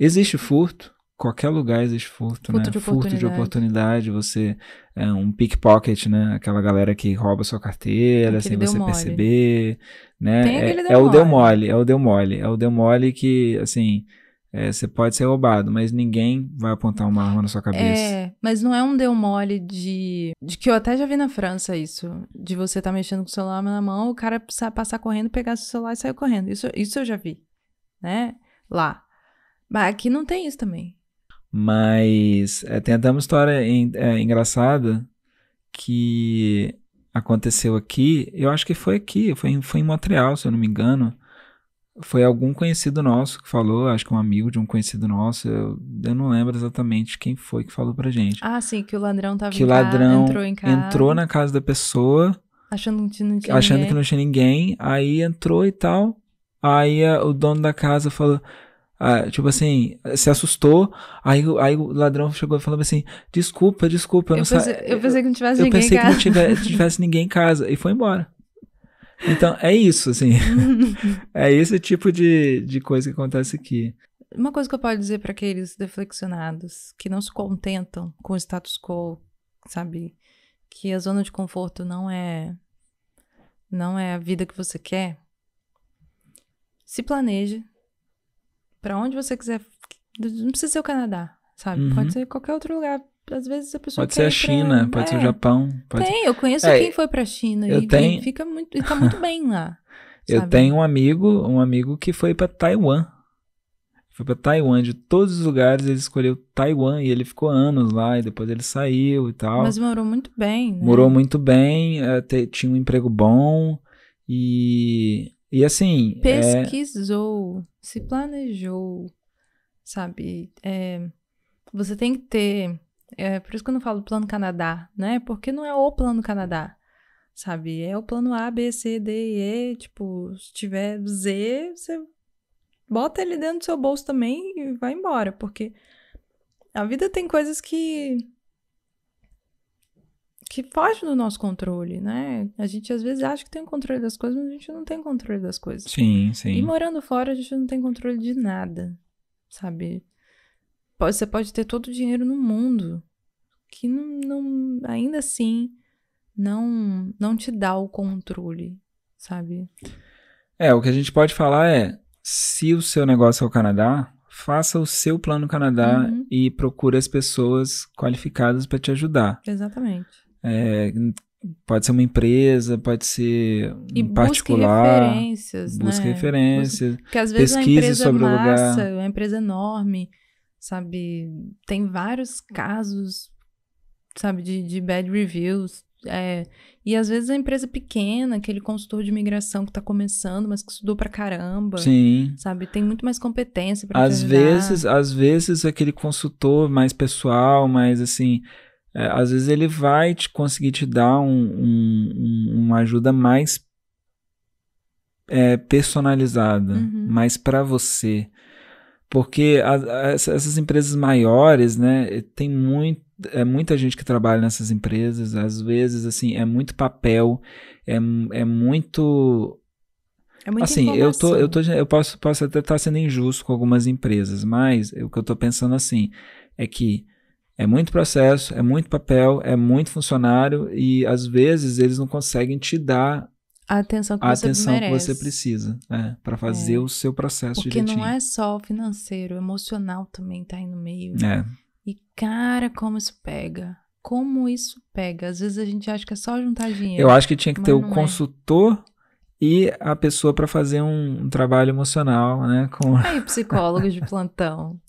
Existe furto, qualquer lugar existe furto, furto né? De furto de oportunidade, você é um pickpocket, né? Aquela galera que rouba sua carteira sem você mole. perceber, né? É, é, o deu mole, é o deu mole, é o deu mole que assim é, você pode ser roubado, mas ninguém vai apontar uma arma na sua cabeça. É, mas não é um deu mole de. De que eu até já vi na França isso. De você estar tá mexendo com o celular na mão, o cara passar correndo, pegar seu celular e sair correndo. Isso, isso eu já vi. Né? Lá. Mas aqui não tem isso também. Mas é, tem até uma história é, engraçada que aconteceu aqui. Eu acho que foi aqui, foi, foi em Montreal, se eu não me engano foi algum conhecido nosso que falou, acho que um amigo de um conhecido nosso, eu, eu não lembro exatamente quem foi que falou pra gente. Ah, sim, que o ladrão tava que em casa, ladrão entrou em casa. Entrou na casa da pessoa. Achando que não tinha achando ninguém. que não tinha ninguém. Aí entrou e tal. Aí a, o dono da casa falou. Ah, tipo assim, se assustou, aí, aí o ladrão chegou e falou assim, desculpa, desculpa, eu não sei. Eu pensei que não tivesse eu ninguém em casa. Eu pensei que não tivesse ninguém em casa, e foi embora. Então, é isso, assim. é esse tipo de, de coisa que acontece aqui. Uma coisa que eu posso dizer para aqueles deflexionados que não se contentam com o status quo, sabe? Que a zona de conforto não é não é a vida que você quer. Se planeje para onde você quiser. Não precisa ser o Canadá, sabe? Uhum. Pode ser qualquer outro lugar às vezes a pessoa Pode ser a China, pra... pode é. ser o é. Japão. Pode... Tem, eu conheço é, quem foi pra China eu e tenho... fica muito, e tá muito bem lá. eu sabe? tenho um amigo, um amigo que foi para Taiwan. Foi para Taiwan, de todos os lugares ele escolheu Taiwan e ele ficou anos lá e depois ele saiu e tal. Mas morou muito bem. Né? Morou muito bem, eh, tinha um emprego bom e e assim. É Pesquisou, é... se planejou, sabe? É, você tem que ter é por isso que eu não falo do plano Canadá, né? Porque não é o plano Canadá, sabe? É o plano A, B, C, D E. Tipo, se tiver Z, você bota ele dentro do seu bolso também e vai embora, porque a vida tem coisas que que fogem do nosso controle, né? A gente às vezes acha que tem o controle das coisas, mas a gente não tem controle das coisas. Sim, sim. E morando fora, a gente não tem controle de nada, sabe? você pode ter todo o dinheiro no mundo, que não, não, ainda assim não, não te dá o controle, sabe? É, o que a gente pode falar é: se o seu negócio é o Canadá, faça o seu plano Canadá uhum. e procure as pessoas qualificadas para te ajudar. Exatamente. É, pode ser uma empresa, pode ser e um particular. Busque referências. Busque né? referências. Porque às vezes pesquise a empresa é sobre é massa, o lugar. É uma empresa enorme sabe? Tem vários casos, sabe, de, de bad reviews. É, e às vezes a empresa pequena, aquele consultor de imigração que está começando, mas que estudou pra caramba. Sim. Sabe, tem muito mais competência para Às vezes, às vezes aquele consultor mais pessoal, mais assim, é, às vezes ele vai te conseguir te dar um, um, uma ajuda mais é, personalizada, uhum. mais para você porque a, a, essas empresas maiores, né, eh, tem muito, é muita gente que trabalha nessas empresas, às vezes, assim, é muito papel, é, é muito... É muita assim, eu, tô, eu, tô, eu posso, posso até estar tá sendo injusto com algumas empresas, mas o que eu estou pensando assim é que é muito processo, é muito papel, é muito funcionário e às vezes eles não conseguem te dar a atenção que, a você, atenção merece. que você precisa é, para é. fazer é. o seu processo Porque direitinho. Porque não é só financeiro, emocional também tá aí no meio. É. E cara, como isso pega. Como isso pega. Às vezes a gente acha que é só juntar dinheiro. Eu acho que tinha que ter o é. consultor e a pessoa para fazer um, um, trabalho emocional, né? Com... Aí, psicólogos de plantão.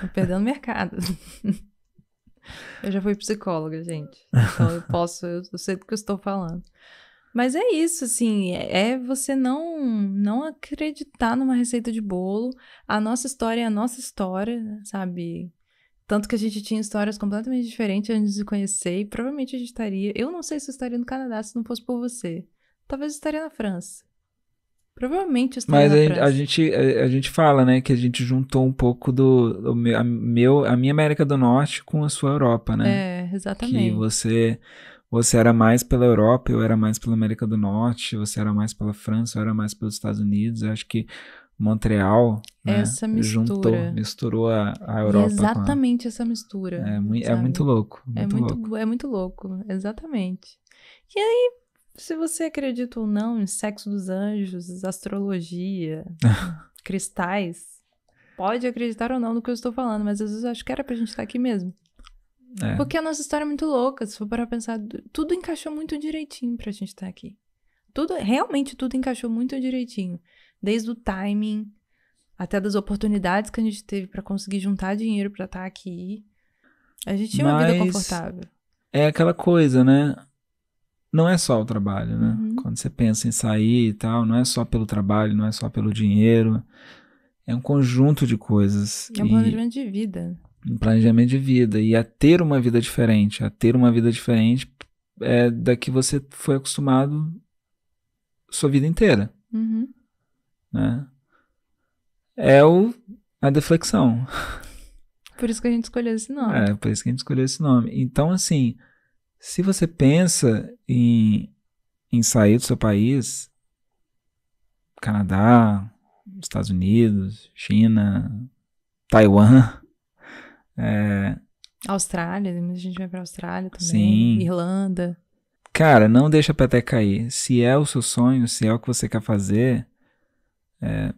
Tô perdendo mercado. eu já fui psicóloga, gente. Então eu posso, eu sei do que eu estou falando. Mas é isso, assim, é, é você não não acreditar numa receita de bolo. A nossa história é a nossa história, né, sabe? Tanto que a gente tinha histórias completamente diferentes antes de conhecer, e provavelmente a gente estaria. Eu não sei se eu estaria no Canadá se não fosse por você. Talvez eu estaria na França. Provavelmente eu estaria Mas na a, França. a gente a gente fala, né, que a gente juntou um pouco do, do meu, a, meu, a minha América do Norte com a sua Europa, né? É, exatamente. Que você você era mais pela Europa, eu era mais pela América do Norte, você era mais pela França, eu era mais pelos Estados Unidos. Eu acho que Montreal né, mistura. juntou, misturou a, a Europa. Exatamente a... essa mistura. É, é, é muito louco. Muito é, muito, louco. é muito louco, exatamente. E aí, se você acredita ou não em sexo dos anjos, astrologia, cristais, pode acreditar ou não no que eu estou falando, mas às vezes eu acho que era pra gente estar aqui mesmo. É. Porque a nossa história é muito louca, se for para pensar, tudo encaixou muito direitinho pra gente estar tá aqui. Tudo, realmente tudo encaixou muito direitinho, desde o timing até das oportunidades que a gente teve para conseguir juntar dinheiro para estar tá aqui. A gente tinha Mas uma vida confortável. É aquela coisa, né? Não é só o trabalho, né? Uhum. Quando você pensa em sair e tal, não é só pelo trabalho, não é só pelo dinheiro. É um conjunto de coisas. É um planejamento de vida planejamento de vida e a ter uma vida diferente, a ter uma vida diferente é da que você foi acostumado sua vida inteira, uhum. né? É o a deflexão. Por isso que a gente escolheu esse nome. É, por isso que a gente escolheu esse nome. Então, assim, se você pensa em, em sair do seu país, Canadá, Estados Unidos, China, Taiwan, é... Austrália, né? a gente vai pra Austrália também. Sim. Irlanda. Cara, não deixa a peteca cair. Se é o seu sonho, se é o que você quer fazer, é,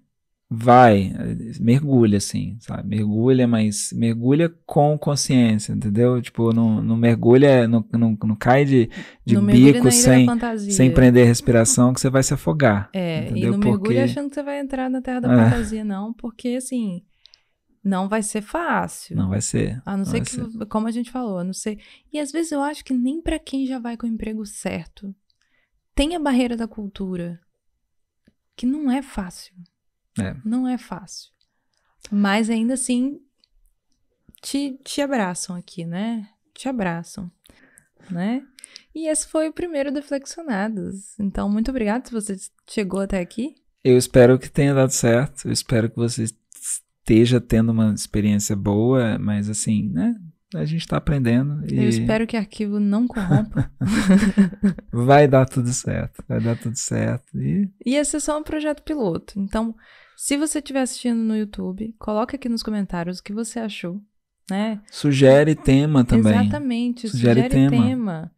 vai, mergulha, assim, sabe? Mergulha, mas mergulha com consciência, entendeu? Tipo, não, não mergulha, não, não, não cai de, de não bico sem, sem prender a respiração, que você vai se afogar. É, entendeu? e não porque... mergulha achando que você vai entrar na terra da é. fantasia, não, porque, assim, não vai ser fácil. Não vai ser. A não, não ser que, ser. como a gente falou, a não ser. E às vezes eu acho que nem para quem já vai com o emprego certo tem a barreira da cultura, que não é fácil. É. Não é fácil. Mas ainda assim, te, te abraçam aqui, né? Te abraçam, né? E esse foi o primeiro Deflexionados. Então, muito obrigado se você chegou até aqui. Eu espero que tenha dado certo. Eu espero que vocês esteja tendo uma experiência boa, mas assim, né? A gente está aprendendo. E... Eu espero que o arquivo não corrompa. vai dar tudo certo, vai dar tudo certo. E... e esse é só um projeto piloto. Então, se você estiver assistindo no YouTube, coloca aqui nos comentários o que você achou, né? Sugere tema também. Exatamente, sugere, sugere tema. tema.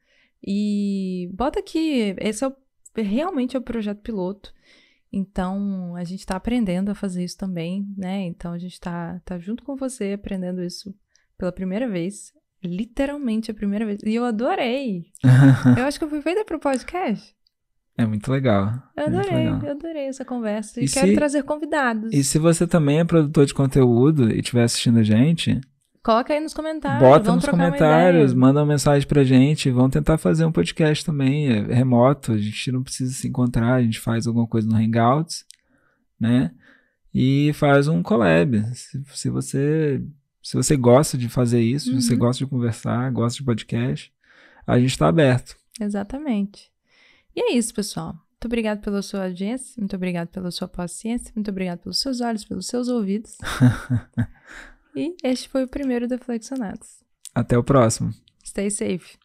E bota aqui, esse é o, realmente é o projeto piloto. Então, a gente está aprendendo a fazer isso também, né? Então, a gente está tá junto com você aprendendo isso pela primeira vez. Literalmente a primeira vez. E eu adorei! eu acho que eu fui feita para o podcast. É muito legal. Eu é adorei, é legal. eu adorei essa conversa. E, e quero se, trazer convidados. E se você também é produtor de conteúdo e estiver assistindo a gente, Coloca aí nos comentários. Bota nos comentários, manda uma mensagem pra gente. vão tentar fazer um podcast também, é, é remoto. A gente não precisa se encontrar, a gente faz alguma coisa no Hangouts, né? E faz um collab. Se, se você se você gosta de fazer isso, uhum. se você uhum. gosta de conversar, gosta de podcast, a gente está aberto. Exatamente. E é isso, pessoal. Muito obrigado pela sua audiência, muito obrigado pela sua paciência, muito obrigado pelos seus olhos, pelos seus ouvidos. E este foi o primeiro do Deflexionados. Até o próximo. Stay safe.